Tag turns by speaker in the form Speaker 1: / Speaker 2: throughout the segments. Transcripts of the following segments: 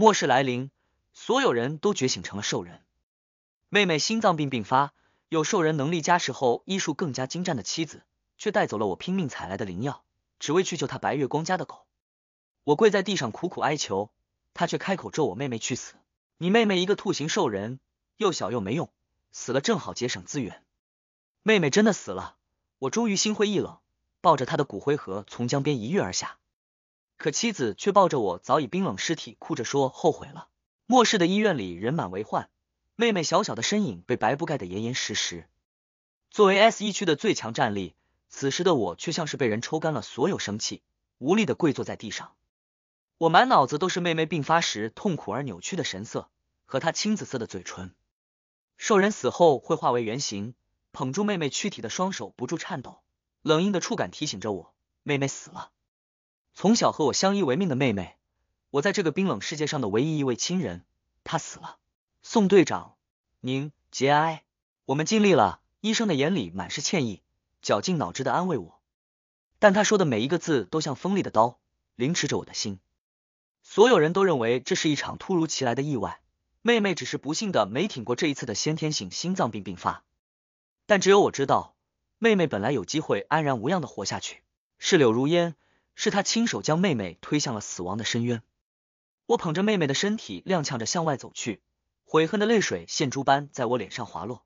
Speaker 1: 末世来临，所有人都觉醒成了兽人。妹妹心脏病病发，有兽人能力加持后，医术更加精湛的妻子，却带走了我拼命采来的灵药，只为去救她白月光家的狗。我跪在地上苦苦哀求，他却开口咒我妹妹去死。你妹妹一个兔形兽人，又小又没用，死了正好节省资源。妹妹真的死了，我终于心灰意冷，抱着她的骨灰盒从江边一跃而下。可妻子却抱着我早已冰冷尸体，哭着说后悔了。末世的医院里人满为患，妹妹小小的身影被白布盖得严严实实。作为 S 一区的最强战力，此时的我却像是被人抽干了所有生气，无力的跪坐在地上。我满脑子都是妹妹病发时痛苦而扭曲的神色和她青紫色的嘴唇。兽人死后会化为原形，捧住妹妹躯体的双手不住颤抖，冷硬的触感提醒着我，妹妹死了。从小和我相依为命的妹妹，我在这个冰冷世界上的唯一一位亲人，她死了。宋队长，您节哀。我们尽力了。医生的眼里满是歉意，绞尽脑汁的安慰我，但他说的每一个字都像锋利的刀，凌迟着我的心。所有人都认为这是一场突如其来的意外，妹妹只是不幸的没挺过这一次的先天性心脏病病发。但只有我知道，妹妹本来有机会安然无恙的活下去。是柳如烟。是他亲手将妹妹推向了死亡的深渊。我捧着妹妹的身体，踉跄着向外走去，悔恨的泪水现珠般在我脸上滑落。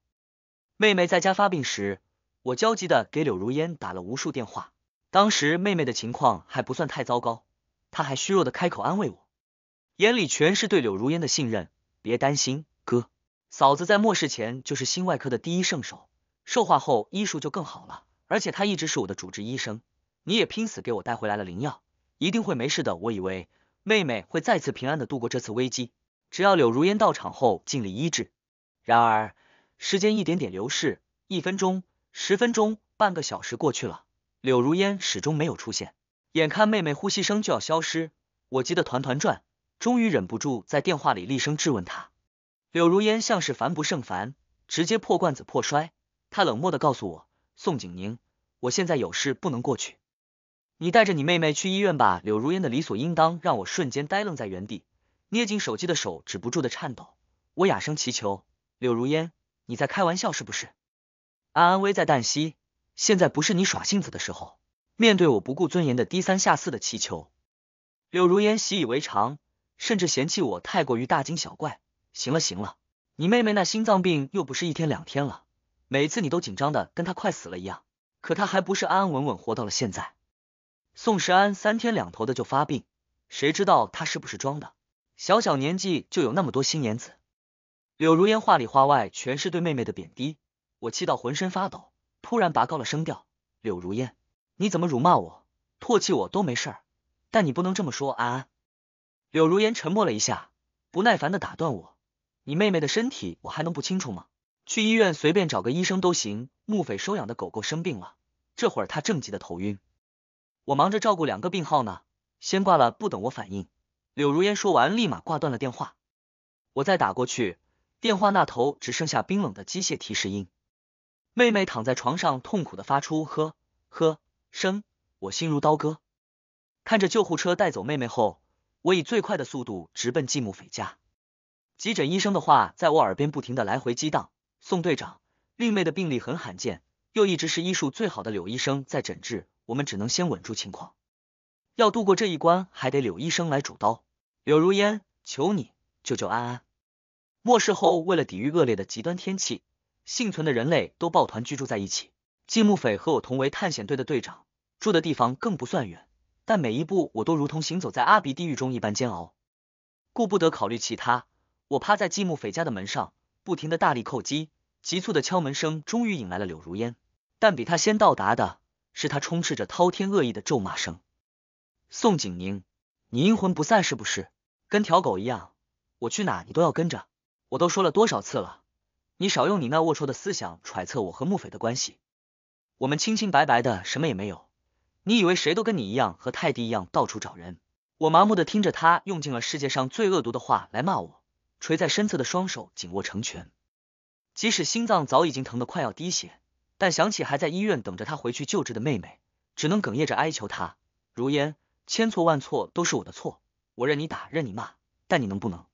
Speaker 1: 妹妹在家发病时，我焦急的给柳如烟打了无数电话。当时妹妹的情况还不算太糟糕，她还虚弱的开口安慰我，眼里全是对柳如烟的信任：“别担心，哥，嫂子在末世前就是心外科的第一圣手，受化后医术就更好了，而且她一直是我的主治医生。”你也拼死给我带回来了灵药，一定会没事的。我以为妹妹会再次平安的度过这次危机，只要柳如烟到场后尽力医治。然而，时间一点点流逝，一分钟、十分钟、半个小时过去了，柳如烟始终没有出现。眼看妹妹呼吸声就要消失，我急得团团转，终于忍不住在电话里厉声质问她。柳如烟像是烦不胜烦，直接破罐子破摔，她冷漠的告诉我：“宋景宁，我现在有事不能过去。”你带着你妹妹去医院吧。柳如烟的理所应当让我瞬间呆愣在原地，捏紧手机的手止不住的颤抖。我哑声祈求柳如烟：“你在开玩笑是不是？”安安危在旦夕，现在不是你耍性子的时候。面对我不顾尊严的低三下四的祈求，柳如烟习以为常，甚至嫌弃我太过于大惊小怪。行了行了，你妹妹那心脏病又不是一天两天了，每次你都紧张的跟她快死了一样，可她还不是安安稳稳活到了现在。宋时安三天两头的就发病，谁知道他是不是装的？小小年纪就有那么多心眼子。柳如烟话里话外全是对妹妹的贬低，我气到浑身发抖，突然拔高了声调：“柳如烟，你怎么辱骂我、唾弃我都没事儿，但你不能这么说安安。”柳如烟沉默了一下，不耐烦的打断我：“你妹妹的身体我还能不清楚吗？去医院随便找个医生都行。”木匪收养的狗狗生病了，这会儿他正急得头晕。我忙着照顾两个病号呢，先挂了。不等我反应，柳如烟说完，立马挂断了电话。我再打过去，电话那头只剩下冰冷的机械提示音。妹妹躺在床上，痛苦的发出“呵呵”声，我心如刀割。看着救护车带走妹妹后，我以最快的速度直奔季木斐家。急诊医生的话在我耳边不停的来回激荡。宋队长，令妹的病例很罕见，又一直是医术最好的柳医生在诊治。我们只能先稳住情况，要度过这一关，还得柳医生来主刀。柳如烟，求你救救安安！末世后，为了抵御恶劣的极端天气，幸存的人类都抱团居住在一起。季木匪和我同为探险队的队长，住的地方更不算远，但每一步我都如同行走在阿鼻地狱中一般煎熬，顾不得考虑其他。我趴在季木匪家的门上，不停的大力叩击，急促的敲门声终于引来了柳如烟，但比他先到达的。是他充斥着滔天恶意的咒骂声：“宋景宁，你阴魂不散是不是？跟条狗一样，我去哪你都要跟着。我都说了多少次了，你少用你那龌龊的思想揣测我和穆斐的关系，我们清清白白的，什么也没有。你以为谁都跟你一样，和泰迪一样到处找人？”我麻木的听着他用尽了世界上最恶毒的话来骂我，垂在身侧的双手紧握成拳，即使心脏早已经疼得快要滴血。但想起还在医院等着他回去救治的妹妹，只能哽咽着哀求他：“如烟，千错万错都是我的错，我任你打，任你骂，但你能不能……”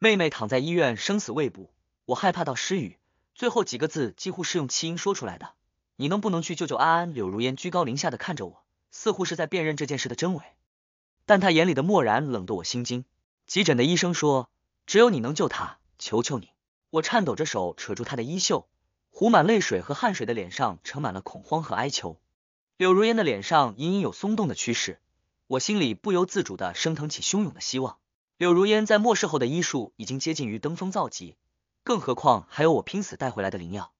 Speaker 1: 妹妹躺在医院，生死未卜，我害怕到失语，最后几个字几乎是用气音说出来的：“你能不能去救救安安？”柳如烟居高临下的看着我，似乎是在辨认这件事的真伪，但他眼里的漠然冷得我心惊。急诊的医生说：“只有你能救他，求求你！”我颤抖着手扯住他的衣袖。糊满泪水和汗水的脸上盛满了恐慌和哀求，柳如烟的脸上隐隐有松动的趋势，我心里不由自主的升腾起汹涌的希望。柳如烟在末世后的医术已经接近于登峰造极，更何况还有我拼死带回来的灵药，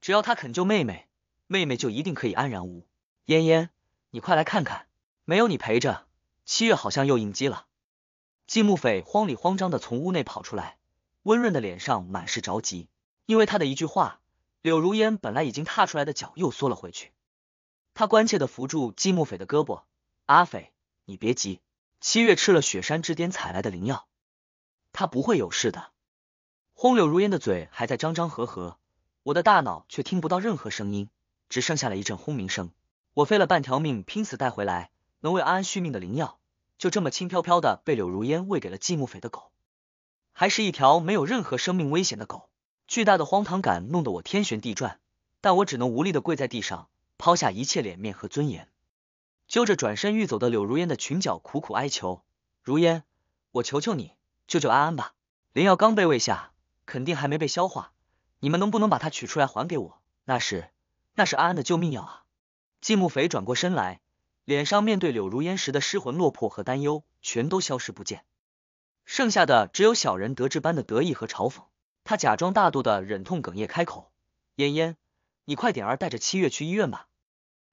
Speaker 1: 只要他肯救妹妹，妹妹就一定可以安然无恙。嫣嫣，你快来看看，没有你陪着，七月好像又应激了。季木斐慌里慌张的从屋内跑出来，温润的脸上满是着急，因为他的一句话。柳如烟本来已经踏出来的脚又缩了回去，他关切的扶住季木匪的胳膊：“阿匪，你别急，七月吃了雪山之巅采来的灵药，他不会有事的。”轰！柳如烟的嘴还在张张合合，我的大脑却听不到任何声音，只剩下了一阵轰鸣声。我费了半条命拼死带回来，能为安安续命的灵药，就这么轻飘飘的被柳如烟喂给了季木匪的狗，还是一条没有任何生命危险的狗。巨大的荒唐感弄得我天旋地转，但我只能无力的跪在地上，抛下一切脸面和尊严，揪着转身欲走的柳如烟的裙角苦苦哀求：“如烟，我求求你救救安安吧！灵药刚被喂下，肯定还没被消化，你们能不能把它取出来还给我？那是，那是安安的救命药啊！”季木肥转过身来，脸上面对柳如烟时的失魂落魄和担忧全都消失不见，剩下的只有小人得志般的得意和嘲讽。他假装大度的忍痛哽咽开口：“嫣嫣，你快点儿带着七月去医院吧。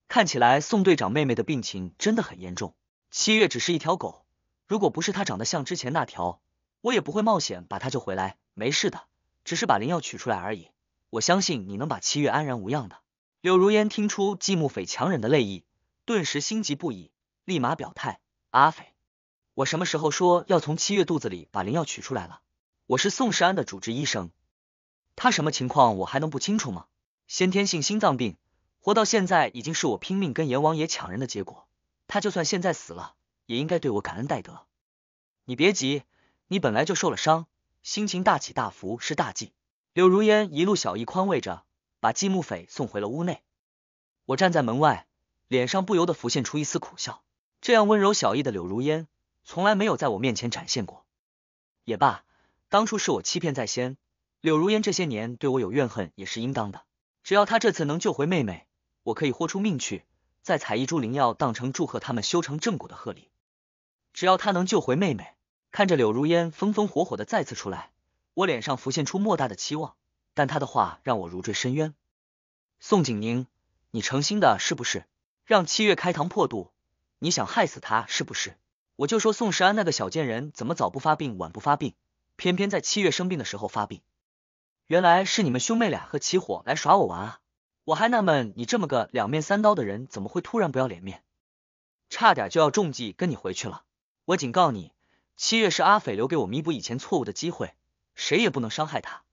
Speaker 1: 看起来宋队长妹妹的病情真的很严重。七月只是一条狗，如果不是它长得像之前那条，我也不会冒险把它救回来。没事的，只是把灵药取出来而已。我相信你能把七月安然无恙的。”柳如烟听出季木斐强忍的泪意，顿时心急不已，立马表态：“阿斐，我什么时候说要从七月肚子里把灵药取出来了？”我是宋世安的主治医生，他什么情况我还能不清楚吗？先天性心脏病，活到现在已经是我拼命跟阎王爷抢人的结果。他就算现在死了，也应该对我感恩戴德。你别急，你本来就受了伤，心情大起大伏是大忌。柳如烟一路小意宽慰着，把季木匪送回了屋内。我站在门外，脸上不由得浮现出一丝苦笑。这样温柔小意的柳如烟，从来没有在我面前展现过。也罢。当初是我欺骗在先，柳如烟这些年对我有怨恨也是应当的。只要他这次能救回妹妹，我可以豁出命去再采一株灵药，当成祝贺他们修成正果的贺礼。只要他能救回妹妹，看着柳如烟风风火火的再次出来，我脸上浮现出莫大的期望。但他的话让我如坠深渊。宋景宁，你诚心的是不是？让七月开膛破肚，你想害死他是不是？我就说宋时安那个小贱人，怎么早不发病晚不发病？偏偏在七月生病的时候发病，原来是你们兄妹俩和起火来耍我玩啊！我还纳闷你这么个两面三刀的人，怎么会突然不要脸面，差点就要中计跟你回去了。我警告你，七月是阿斐留给我弥补以前错误的机会，谁也不能伤害他。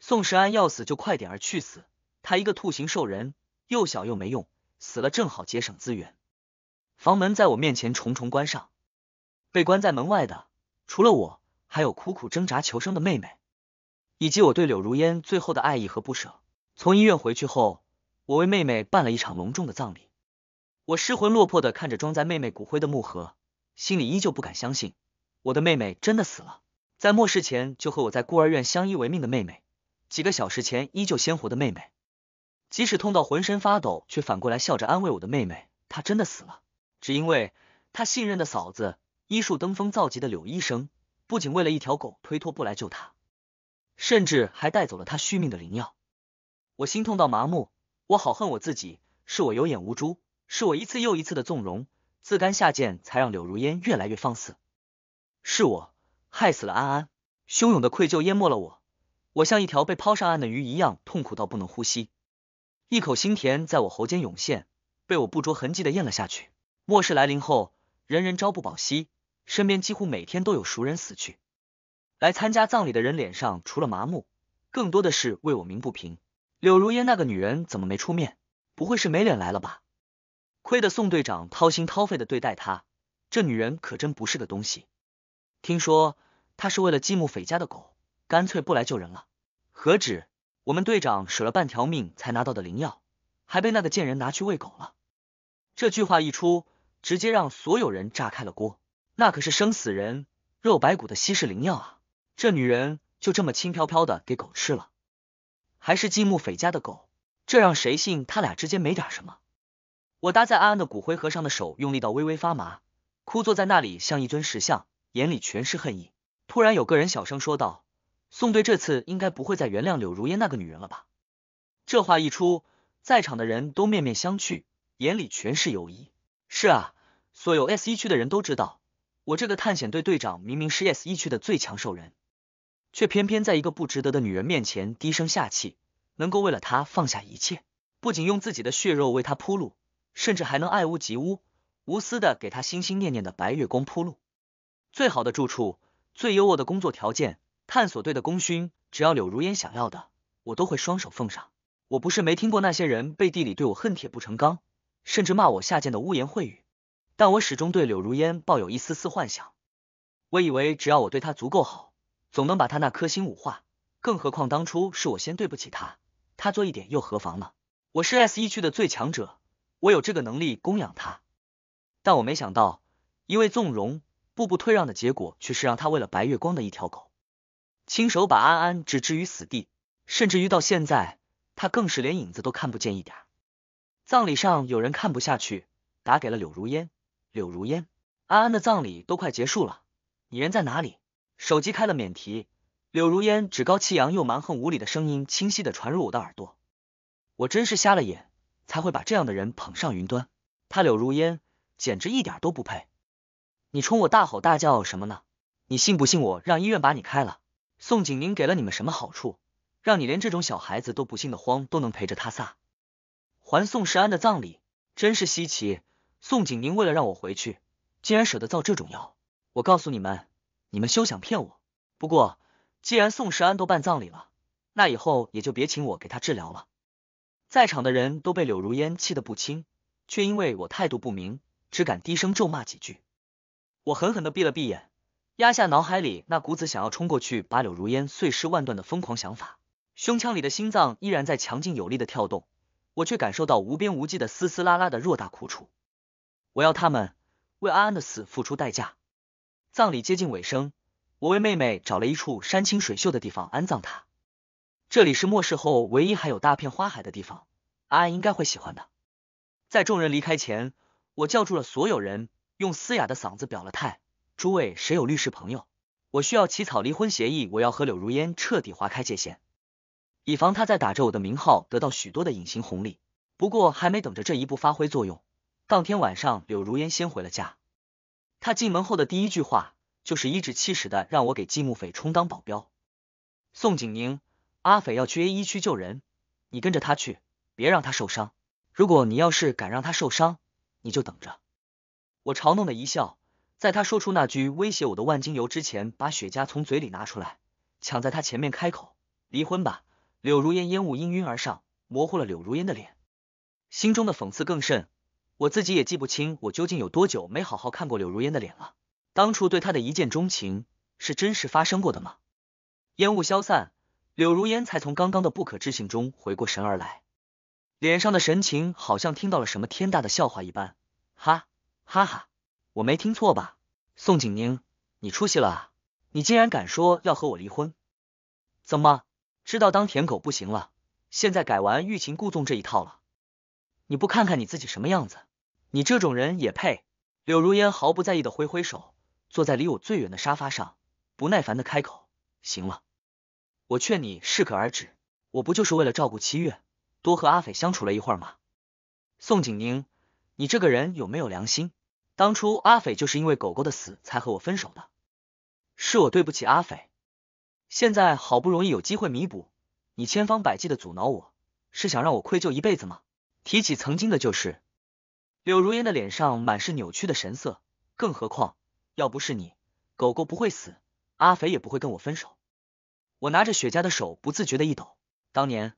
Speaker 1: 宋时安要死就快点儿去死，他一个兔形兽人，又小又没用，死了正好节省资源。房门在我面前重重关上，被关在门外的除了我。还有苦苦挣扎求生的妹妹，以及我对柳如烟最后的爱意和不舍。从医院回去后，我为妹妹办了一场隆重的葬礼。我失魂落魄的看着装在妹妹骨灰的木盒，心里依旧不敢相信，我的妹妹真的死了。在末世前就和我在孤儿院相依为命的妹妹，几个小时前依旧鲜活的妹妹，即使痛到浑身发抖，却反过来笑着安慰我的妹妹：“她真的死了，只因为她信任的嫂子，医术登峰造极的柳医生。”不仅为了一条狗推脱不来救他，甚至还带走了他续命的灵药。我心痛到麻木，我好恨我自己，是我有眼无珠，是我一次又一次的纵容，自甘下贱，才让柳如烟越来越放肆。是我害死了安安。汹涌的愧疚淹没了我，我像一条被抛上岸的鱼一样，痛苦到不能呼吸。一口新甜在我喉间涌现，被我不着痕迹的咽了下去。末世来临后，人人朝不保夕。身边几乎每天都有熟人死去，来参加葬礼的人脸上除了麻木，更多的是为我鸣不平。柳如烟那个女人怎么没出面？不会是没脸来了吧？亏得宋队长掏心掏肺的对待她，这女人可真不是个东西。听说她是为了继母匪家的狗，干脆不来救人了。何止我们队长舍了半条命才拿到的灵药，还被那个贱人拿去喂狗了。这句话一出，直接让所有人炸开了锅。那可是生死人肉白骨的稀世灵药啊！这女人就这么轻飘飘的给狗吃了，还是季木匪家的狗，这让谁信他俩之间没点什么？我搭在安安的骨灰盒上的手用力到微微发麻，枯坐在那里像一尊石像，眼里全是恨意。突然有个人小声说道：“宋队这次应该不会再原谅柳如烟那个女人了吧？”这话一出，在场的人都面面相觑，眼里全是犹疑。是啊，所有 S 一区的人都知道。我这个探险队队长，明明是 S 一区的最强兽人，却偏偏在一个不值得的女人面前低声下气，能够为了她放下一切，不仅用自己的血肉为她铺路，甚至还能爱屋及乌，无私的给她心心念念的白月光铺路。最好的住处，最优渥的工作条件，探索队的功勋，只要柳如烟想要的，我都会双手奉上。我不是没听过那些人背地里对我恨铁不成钢，甚至骂我下贱的污言秽语。但我始终对柳如烟抱有一丝丝幻想，我以为只要我对她足够好，总能把她那颗心五化。更何况当初是我先对不起她，她做一点又何妨呢？我是 S 一区的最强者，我有这个能力供养她。但我没想到，因为纵容、步步退让的结果，却是让她为了白月光的一条狗，亲手把安安置之于死地。甚至于到现在，她更是连影子都看不见一点。葬礼上有人看不下去，打给了柳如烟。柳如烟，安安的葬礼都快结束了，你人在哪里？手机开了免提，柳如烟趾高气扬又蛮横无理的声音清晰的传入我的耳朵，我真是瞎了眼，才会把这样的人捧上云端，他柳如烟简直一点都不配！你冲我大吼大叫什么呢？你信不信我让医院把你开了？宋景宁给了你们什么好处，让你连这种小孩子都不信的慌都能陪着他撒？还宋世安的葬礼，真是稀奇。宋景宁为了让我回去，竟然舍得造这种药。我告诉你们，你们休想骗我。不过，既然宋世安都办葬礼了，那以后也就别请我给他治疗了。在场的人都被柳如烟气得不轻，却因为我态度不明，只敢低声咒骂几句。我狠狠地闭了闭眼，压下脑海里那股子想要冲过去把柳如烟碎尸万段的疯狂想法。胸腔里的心脏依然在强劲有力的跳动，我却感受到无边无际的丝丝拉拉的偌大苦楚。我要他们为安安的死付出代价。葬礼接近尾声，我为妹妹找了一处山清水秀的地方安葬她。这里是末世后唯一还有大片花海的地方，安安应该会喜欢的。在众人离开前，我叫住了所有人，用嘶哑的嗓子表了态：诸位，谁有律师朋友？我需要起草离婚协议，我要和柳如烟彻底划开界限，以防她在打着我的名号得到许多的隐形红利。不过还没等着这一步发挥作用。当天晚上，柳如烟先回了家。她进门后的第一句话就是一指气使的让我给季木斐充当保镖。宋景宁，阿斐要去 A 一区救人，你跟着他去，别让他受伤。如果你要是敢让他受伤，你就等着。我嘲弄的一笑，在他说出那句威胁我的万金油之前，把雪茄从嘴里拿出来，抢在他前面开口：“离婚吧。”柳如烟烟雾氤氲而上，模糊了柳如烟的脸，心中的讽刺更甚。我自己也记不清，我究竟有多久没好好看过柳如烟的脸了。当初对她的一见钟情是真实发生过的吗？烟雾消散，柳如烟才从刚刚的不可置信中回过神而来，脸上的神情好像听到了什么天大的笑话一般，哈哈哈，我没听错吧？宋景宁，你出息了，你竟然敢说要和我离婚？怎么知道当舔狗不行了，现在改玩欲擒故纵这一套了？你不看看你自己什么样子？你这种人也配？柳如烟毫不在意的挥挥手，坐在离我最远的沙发上，不耐烦的开口：“行了，我劝你适可而止。我不就是为了照顾七月，多和阿斐相处了一会儿吗？”宋景宁，你这个人有没有良心？当初阿斐就是因为狗狗的死才和我分手的，是我对不起阿斐。现在好不容易有机会弥补，你千方百计的阻挠我，是想让我愧疚一辈子吗？提起曾经的，旧事，柳如烟的脸上满是扭曲的神色。更何况，要不是你，狗狗不会死，阿肥也不会跟我分手。我拿着雪茄的手不自觉的一抖。当年，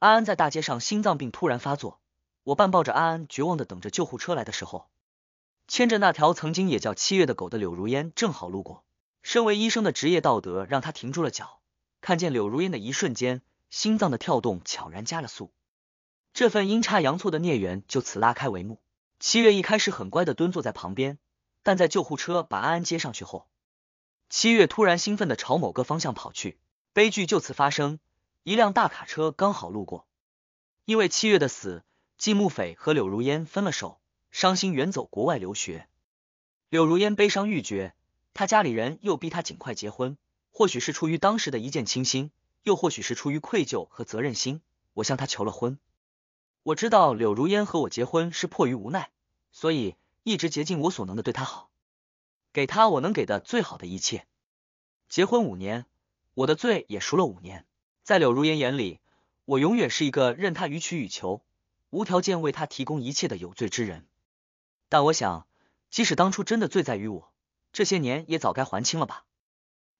Speaker 1: 安安在大街上心脏病突然发作，我半抱着安安，绝望的等着救护车来的时候，牵着那条曾经也叫七月的狗的柳如烟正好路过。身为医生的职业道德让他停住了脚。看见柳如烟的一瞬间，心脏的跳动悄然加了速。这份阴差阳错的孽缘就此拉开帷幕。七月一开始很乖的蹲坐在旁边，但在救护车把安安接上去后，七月突然兴奋的朝某个方向跑去，悲剧就此发生。一辆大卡车刚好路过。因为七月的死，季木斐和柳如烟分了手，伤心远走国外留学。柳如烟悲伤欲绝，她家里人又逼她尽快结婚。或许是出于当时的一见倾心，又或许是出于愧疚和责任心，我向她求了婚。我知道柳如烟和我结婚是迫于无奈，所以一直竭尽我所能的对她好，给她我能给的最好的一切。结婚五年，我的罪也赎了五年。在柳如烟眼里，我永远是一个任她予取予求、无条件为她提供一切的有罪之人。但我想，即使当初真的罪在于我，这些年也早该还清了吧？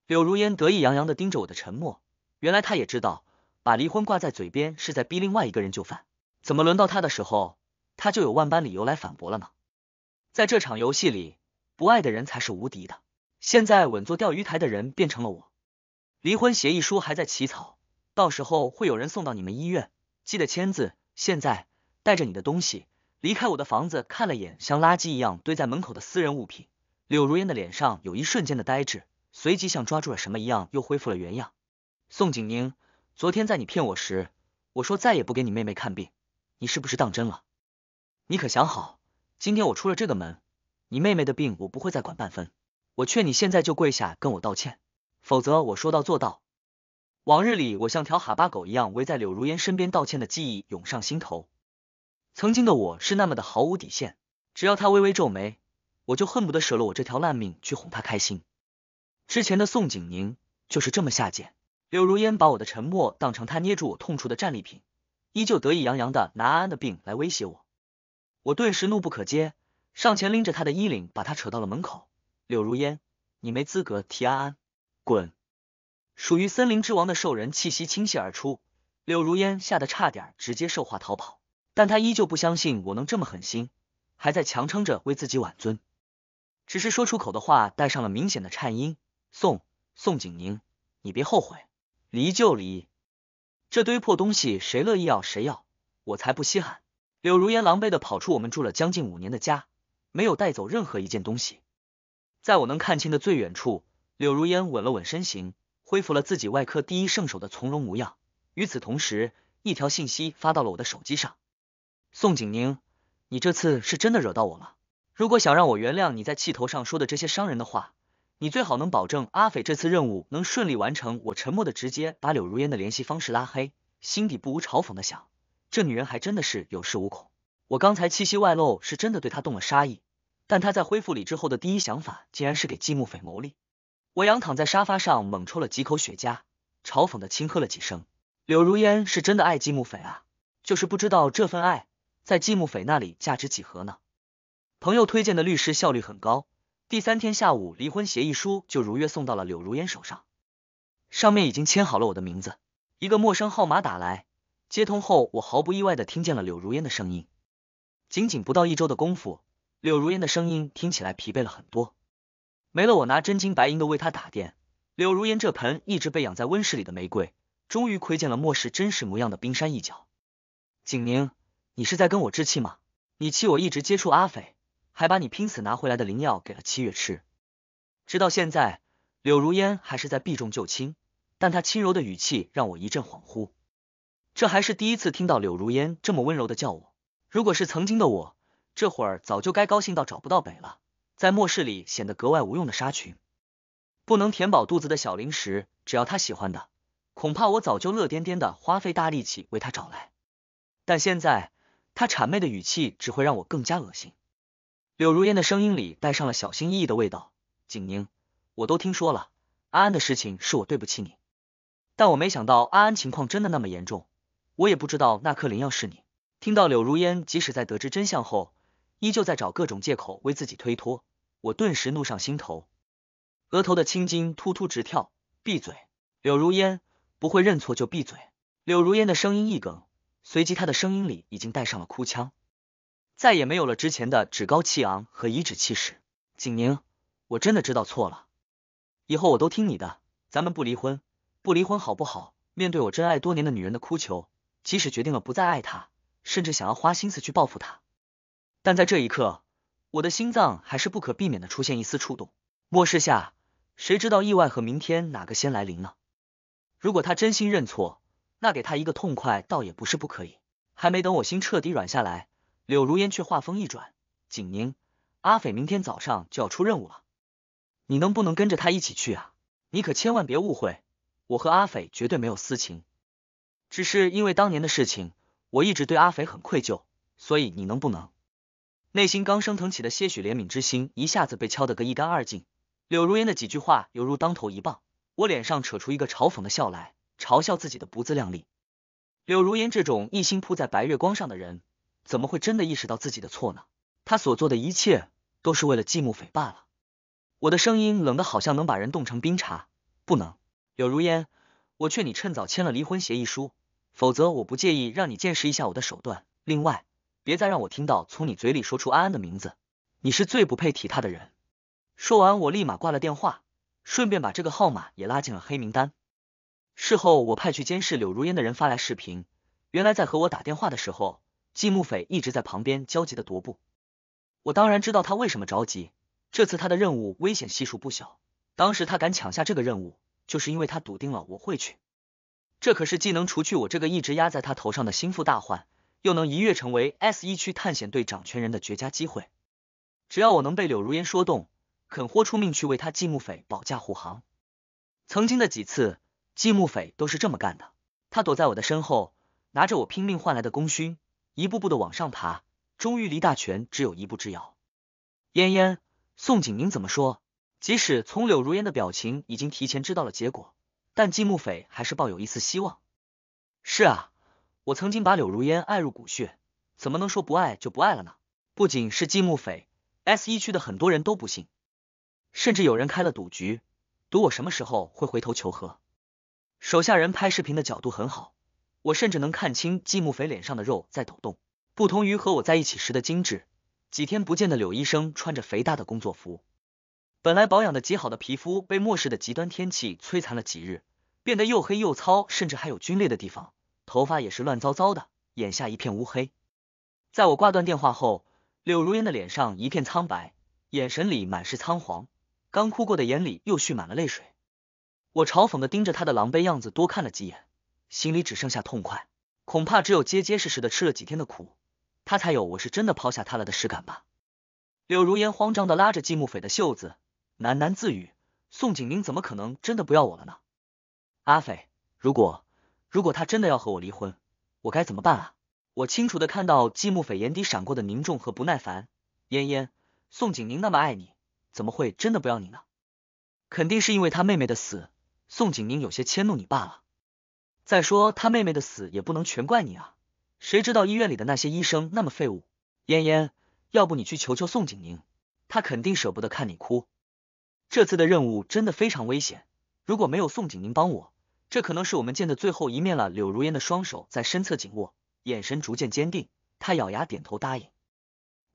Speaker 1: 柳如烟得意洋洋的盯着我的沉默，原来她也知道把离婚挂在嘴边是在逼另外一个人就范。怎么轮到他的时候，他就有万般理由来反驳了呢？在这场游戏里，不爱的人才是无敌的。现在稳坐钓鱼台的人变成了我。离婚协议书还在起草，到时候会有人送到你们医院，记得签字。现在带着你的东西离开我的房子。看了眼像垃圾一样堆在门口的私人物品，柳如烟的脸上有一瞬间的呆滞，随即像抓住了什么一样，又恢复了原样。宋景宁，昨天在你骗我时，我说再也不给你妹妹看病。你是不是当真了？你可想好，今天我出了这个门，你妹妹的病我不会再管半分。我劝你现在就跪下跟我道歉，否则我说到做到。往日里我像条哈巴狗一样围在柳如烟身边道歉的记忆涌上心头。曾经的我是那么的毫无底线，只要她微微皱眉，我就恨不得舍了我这条烂命去哄她开心。之前的宋景宁就是这么下贱。柳如烟把我的沉默当成她捏住我痛处的战利品。依旧得意洋洋的拿安安的病来威胁我，我顿时怒不可接，上前拎着他的衣领，把他扯到了门口。柳如烟，你没资格提安安，滚！属于森林之王的兽人气息倾泻而出，柳如烟吓得差点直接兽化逃跑，但他依旧不相信我能这么狠心，还在强撑着为自己挽尊，只是说出口的话带上了明显的颤音。宋宋景宁，你别后悔，离就离。这堆破东西，谁乐意要谁要，我才不稀罕。柳如烟狼狈的跑出我们住了将近五年的家，没有带走任何一件东西。在我能看清的最远处，柳如烟稳了稳身形，恢复了自己外科第一圣手的从容模样。与此同时，一条信息发到了我的手机上：宋景宁，你这次是真的惹到我了。如果想让我原谅你在气头上说的这些伤人的话。你最好能保证阿斐这次任务能顺利完成。我沉默的直接把柳如烟的联系方式拉黑，心底不无嘲讽的想，这女人还真的是有恃无恐。我刚才气息外露，是真的对她动了杀意，但她在恢复理智后的第一想法，竟然是给季木斐谋利。我仰躺在沙发上，猛抽了几口雪茄，嘲讽的轻喝了几声。柳如烟是真的爱季木斐啊，就是不知道这份爱，在季木斐那里价值几何呢？朋友推荐的律师效率很高。第三天下午，离婚协议书就如约送到了柳如烟手上，上面已经签好了我的名字。一个陌生号码打来，接通后，我毫不意外的听见了柳如烟的声音。仅仅不到一周的功夫，柳如烟的声音听起来疲惫了很多。没了我拿真金白银的为她打电，柳如烟这盆一直被养在温室里的玫瑰，终于窥见了末世真实模样的冰山一角。景宁，你是在跟我置气吗？你气我一直接触阿斐？还把你拼死拿回来的灵药给了七月吃，直到现在，柳如烟还是在避重就轻，但她轻柔的语气让我一阵恍惚。这还是第一次听到柳如烟这么温柔的叫我。如果是曾经的我，这会儿早就该高兴到找不到北了。在末世里显得格外无用的纱裙，不能填饱肚子的小零食，只要他喜欢的，恐怕我早就乐颠颠的花费大力气为他找来。但现在，他谄媚的语气只会让我更加恶心。柳如烟的声音里带上了小心翼翼的味道，景宁，我都听说了，安安的事情是我对不起你，但我没想到安安情况真的那么严重，我也不知道那颗灵药是你。听到柳如烟即使在得知真相后，依旧在找各种借口为自己推脱，我顿时怒上心头，额头的青筋突突直跳，闭嘴！柳如烟不会认错就闭嘴！柳如烟的声音一梗，随即她的声音里已经带上了哭腔。再也没有了之前的趾高气昂和颐指气使。景宁，我真的知道错了，以后我都听你的，咱们不离婚，不离婚好不好？面对我真爱多年的女人的哭求，即使决定了不再爱她，甚至想要花心思去报复她，但在这一刻，我的心脏还是不可避免的出现一丝触动。末世下，谁知道意外和明天哪个先来临呢？如果他真心认错，那给他一个痛快倒也不是不可以。还没等我心彻底软下来。柳如烟却话锋一转：“景宁，阿斐明天早上就要出任务了，你能不能跟着他一起去啊？你可千万别误会，我和阿斐绝对没有私情，只是因为当年的事情，我一直对阿斐很愧疚，所以你能不能……”内心刚升腾起的些许怜悯之心一下子被敲得个一干二净。柳如烟的几句话犹如当头一棒，我脸上扯出一个嘲讽的笑来，嘲笑自己的不自量力。柳如烟这种一心扑在白月光上的人。怎么会真的意识到自己的错呢？他所做的一切都是为了季木斐罢了。我的声音冷得好像能把人冻成冰碴。不能，柳如烟，我劝你趁早签了离婚协议书，否则我不介意让你见识一下我的手段。另外，别再让我听到从你嘴里说出安安的名字，你是最不配提他的人。说完，我立马挂了电话，顺便把这个号码也拉进了黑名单。事后，我派去监视柳如烟的人发来视频，原来在和我打电话的时候。季木匪一直在旁边焦急的踱步，我当然知道他为什么着急。这次他的任务危险系数不小，当时他敢抢下这个任务，就是因为他笃定了我会去。这可是既能除去我这个一直压在他头上的心腹大患，又能一跃成为 S 一区探险队掌权人的绝佳机会。只要我能被柳如烟说动，肯豁出命去为他季木匪保驾护航，曾经的几次季木匪都是这么干的。他躲在我的身后，拿着我拼命换来的功勋。一步步的往上爬，终于离大权只有一步之遥。嫣嫣，宋景宁怎么说？即使从柳如烟的表情已经提前知道了结果，但季木斐还是抱有一丝希望。是啊，我曾经把柳如烟爱入骨血，怎么能说不爱就不爱了呢？不仅是季木斐，S 一区的很多人都不信，甚至有人开了赌局，赌我什么时候会回头求和。手下人拍视频的角度很好。我甚至能看清季木肥脸上的肉在抖动，不同于和我在一起时的精致，几天不见的柳医生穿着肥大的工作服，本来保养的极好的皮肤被末世的极端天气摧残了几日，变得又黑又糙，甚至还有皲裂的地方，头发也是乱糟糟的，眼下一片乌黑。在我挂断电话后，柳如烟的脸上一片苍白，眼神里满是仓皇，刚哭过的眼里又蓄满了泪水，我嘲讽的盯着他的狼狈样子，多看了几眼。心里只剩下痛快，恐怕只有结结实实的吃了几天的苦，他才有我是真的抛下他了的实感吧。柳如烟慌张的拉着季慕斐的袖子，喃喃自语：“宋景宁怎么可能真的不要我了呢？阿斐，如果如果他真的要和我离婚，我该怎么办啊？”我清楚的看到季慕斐眼底闪过的凝重和不耐烦。嫣嫣，宋景宁那么爱你，怎么会真的不要你呢？肯定是因为他妹妹的死，宋景宁有些迁怒你罢了。再说，他妹妹的死也不能全怪你啊！谁知道医院里的那些医生那么废物？嫣嫣，要不你去求求宋景宁，他肯定舍不得看你哭。这次的任务真的非常危险，如果没有宋景宁帮我，这可能是我们见的最后一面了。柳如烟的双手在身侧紧握，眼神逐渐坚定，她咬牙点头答应。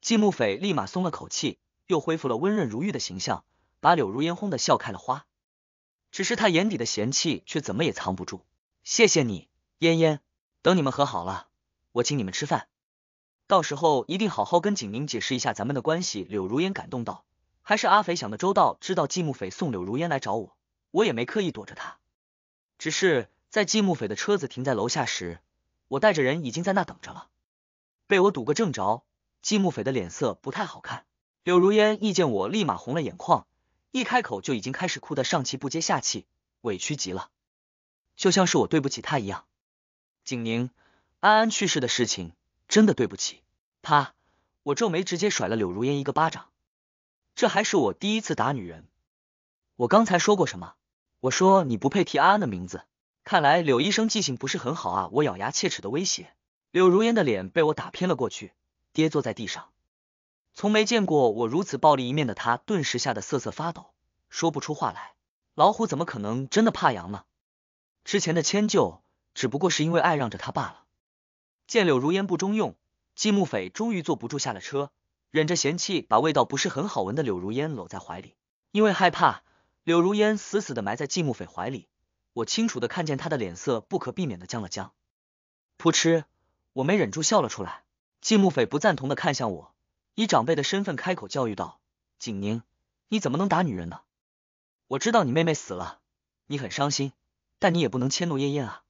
Speaker 1: 季慕斐立马松了口气，又恢复了温润如玉的形象，把柳如烟哄得笑开了花。只是他眼底的嫌弃却怎么也藏不住。谢谢你，烟烟，等你们和好了，我请你们吃饭。到时候一定好好跟景宁解释一下咱们的关系。柳如烟感动道：“还是阿肥想的周到，知道季木匪送柳如烟来找我，我也没刻意躲着他。只是在季木匪的车子停在楼下时，我带着人已经在那等着了，被我堵个正着。季木匪的脸色不太好看。柳如烟一见我，立马红了眼眶，一开口就已经开始哭得上气不接下气，委屈极了。”就像是我对不起他一样，景宁，安安去世的事情真的对不起啪！我皱眉，直接甩了柳如烟一个巴掌，这还是我第一次打女人。我刚才说过什么？我说你不配提安安的名字。看来柳医生记性不是很好啊！我咬牙切齿的威胁。柳如烟的脸被我打偏了过去，跌坐在地上。从没见过我如此暴力一面的他，顿时吓得瑟瑟发抖，说不出话来。老虎怎么可能真的怕羊呢？之前的迁就只不过是因为爱让着他罢了。见柳如烟不中用，季木斐终于坐不住下了车，忍着嫌弃把味道不是很好闻的柳如烟搂在怀里。因为害怕，柳如烟死死的埋在季木斐怀里。我清楚的看见他的脸色不可避免的僵了僵。噗嗤，我没忍住笑了出来。季木斐不赞同的看向我，以长辈的身份开口教育道：“景宁，你怎么能打女人呢？我知道你妹妹死了，你很伤心。”但你也不能迁怒嫣嫣啊，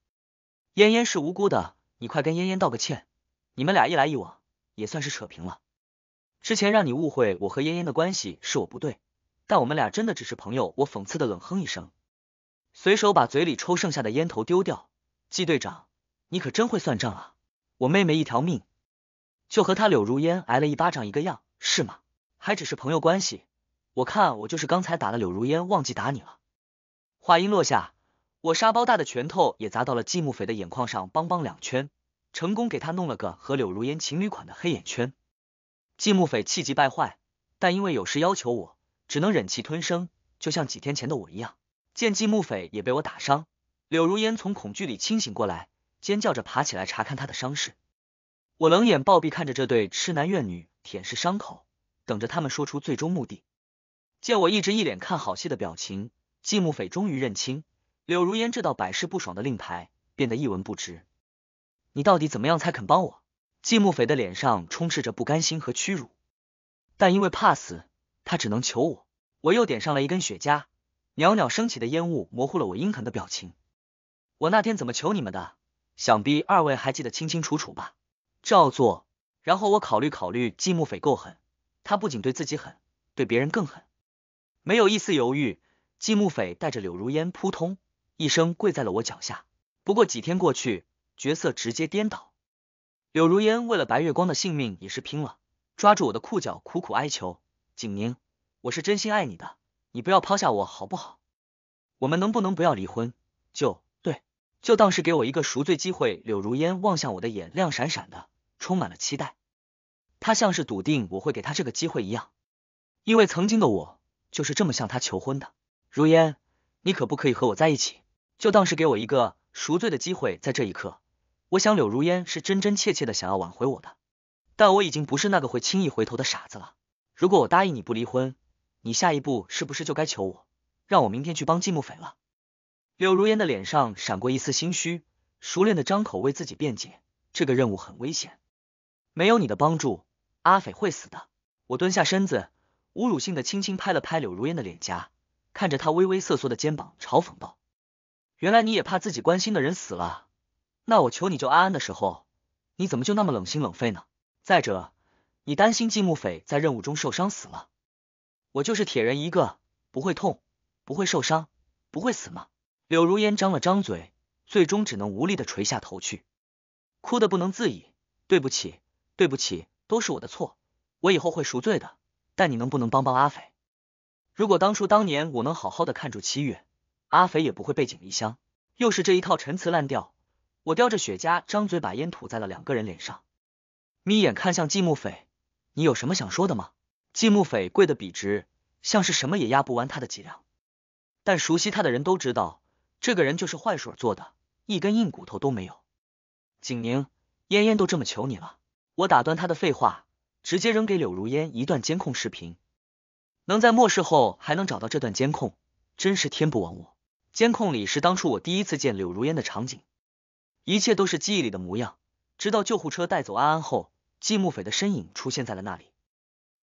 Speaker 1: 嫣嫣是无辜的，你快跟嫣嫣道个歉，你们俩一来一往也算是扯平了。之前让你误会我和嫣嫣的关系是我不对，但我们俩真的只是朋友。我讽刺的冷哼一声，随手把嘴里抽剩下的烟头丢掉。季队长，你可真会算账啊！我妹妹一条命，就和他柳如烟挨了一巴掌一个样是吗？还只是朋友关系？我看我就是刚才打了柳如烟，忘记打你了。话音落下。我沙包大的拳头也砸到了季木匪的眼眶上，邦邦两圈，成功给他弄了个和柳如烟情侣款的黑眼圈。季木匪气急败坏，但因为有事要求我，只能忍气吞声，就像几天前的我一样。见季木匪也被我打伤，柳如烟从恐惧里清醒过来，尖叫着爬起来查看他的伤势。我冷眼暴毙看着这对痴男怨女舔舐伤口，等着他们说出最终目的。见我一直一脸看好戏的表情，季木匪终于认清。柳如烟这道百试不爽的令牌变得一文不值，你到底怎么样才肯帮我？季木斐的脸上充斥着不甘心和屈辱，但因为怕死，他只能求我。我又点上了一根雪茄，袅袅升起的烟雾模糊了我阴狠的表情。我那天怎么求你们的？想必二位还记得清清楚楚吧？照做，然后我考虑考虑。季木斐够狠，他不仅对自己狠，对别人更狠。没有一丝犹豫，季木斐带着柳如烟扑通。一声跪在了我脚下。不过几天过去，角色直接颠倒。柳如烟为了白月光的性命也是拼了，抓住我的裤脚苦苦哀求：“景宁，我是真心爱你的，你不要抛下我好不好？我们能不能不要离婚？就对，就当是给我一个赎罪机会。”柳如烟望向我的眼亮闪闪的，充满了期待。他像是笃定我会给他这个机会一样，因为曾经的我就是这么向他求婚的。如烟，你可不可以和我在一起？就当是给我一个赎罪的机会，在这一刻，我想柳如烟是真真切切的想要挽回我的，但我已经不是那个会轻易回头的傻子了。如果我答应你不离婚，你下一步是不是就该求我，让我明天去帮季慕斐了？柳如烟的脸上闪过一丝心虚，熟练的张口为自己辩解。这个任务很危险，没有你的帮助，阿斐会死的。我蹲下身子，侮辱性的轻轻拍了拍柳如烟的脸颊，看着她微微瑟缩的肩膀，嘲讽道。原来你也怕自己关心的人死了，那我求你救安安的时候，你怎么就那么冷心冷肺呢？再者，你担心季木匪在任务中受伤死了，我就是铁人一个，不会痛，不会受伤，不会死吗？柳如烟张了张嘴，最终只能无力的垂下头去，哭得不能自已。对不起，对不起，都是我的错，我以后会赎罪的。但你能不能帮帮阿匪？如果当初当年我能好好的看住七月。阿肥也不会背井离乡，又是这一套陈词滥调。我叼着雪茄，张嘴把烟吐在了两个人脸上，眯眼看向季木匪：“你有什么想说的吗？”季木匪跪得笔直，像是什么也压不弯他的脊梁。但熟悉他的人都知道，这个人就是坏水做的，一根硬骨头都没有。景宁，嫣嫣都这么求你了，我打断他的废话，直接扔给柳如烟一段监控视频。能在末世后还能找到这段监控，真是天不亡我。监控里是当初我第一次见柳如烟的场景，一切都是记忆里的模样。直到救护车带走安安后，季木斐的身影出现在了那里。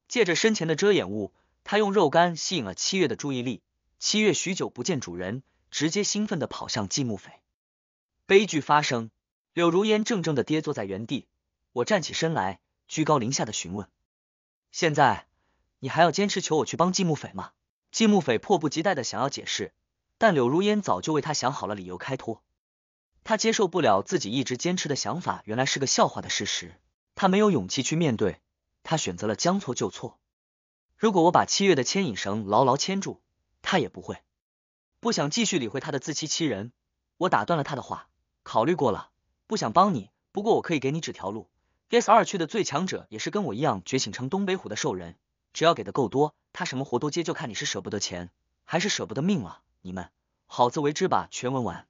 Speaker 1: 借着身前的遮掩物，他用肉干吸引了七月的注意力。七月许久不见主人，直接兴奋的跑向季木斐。悲剧发生，柳如烟怔怔的跌坐在原地。我站起身来，居高临下的询问：“现在你还要坚持求我去帮季木斐吗？”季木斐迫不及待的想要解释。但柳如烟早就为他想好了理由开脱，他接受不了自己一直坚持的想法原来是个笑话的事实，他没有勇气去面对，他选择了将错就错。如果我把七月的牵引绳牢牢牵住，他也不会不想继续理会他的自欺欺人。我打断了他的话，考虑过了，不想帮你，不过我可以给你指条路。S 二区的最强者也是跟我一样觉醒成东北虎的兽人，只要给的够多，他什么活都接，就看你是舍不得钱还是舍不得命了。你们好自为之吧。全文完。